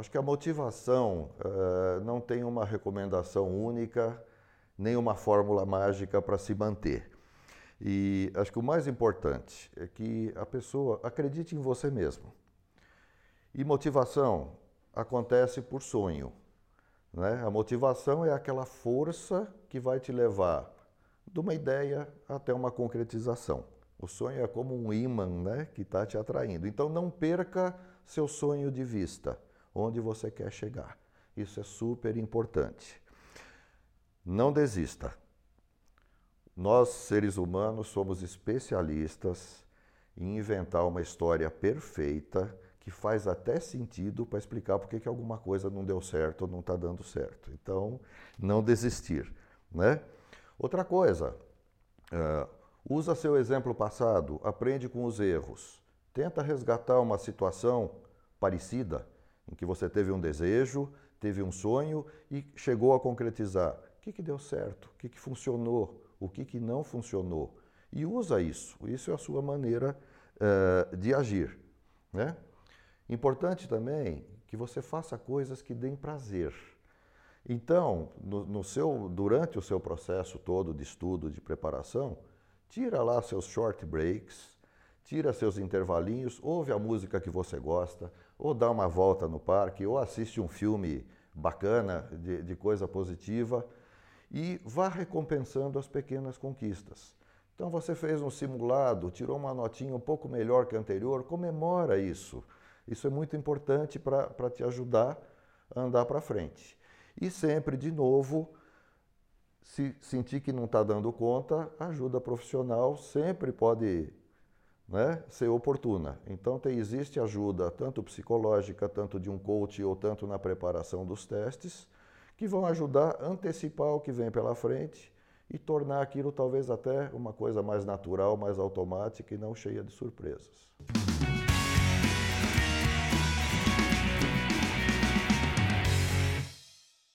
Acho que a motivação uh, não tem uma recomendação única, nem uma fórmula mágica para se manter. E acho que o mais importante é que a pessoa acredite em você mesmo. E motivação acontece por sonho. Né? A motivação é aquela força que vai te levar de uma ideia até uma concretização. O sonho é como um imã né? que está te atraindo. Então não perca seu sonho de vista onde você quer chegar. Isso é super importante. Não desista. Nós, seres humanos, somos especialistas em inventar uma história perfeita que faz até sentido para explicar por que alguma coisa não deu certo ou não está dando certo. Então, não desistir. Né? Outra coisa, uh, usa seu exemplo passado, aprende com os erros, tenta resgatar uma situação parecida em que você teve um desejo, teve um sonho e chegou a concretizar. O que, que deu certo? O que, que funcionou? O que, que não funcionou? E usa isso. Isso é a sua maneira uh, de agir. Né? Importante também que você faça coisas que deem prazer. Então, no, no, seu, durante o seu processo todo de estudo, de preparação, tira lá seus short breaks, tira seus intervalinhos, ouve a música que você gosta, ou dá uma volta no parque, ou assiste um filme bacana de, de coisa positiva e vá recompensando as pequenas conquistas. Então você fez um simulado, tirou uma notinha um pouco melhor que a anterior, comemora isso. Isso é muito importante para te ajudar a andar para frente. E sempre, de novo, se sentir que não está dando conta, ajuda profissional sempre pode né, ser oportuna. Então tem, existe ajuda tanto psicológica, tanto de um coach ou tanto na preparação dos testes, que vão ajudar a antecipar o que vem pela frente e tornar aquilo talvez até uma coisa mais natural, mais automática e não cheia de surpresas.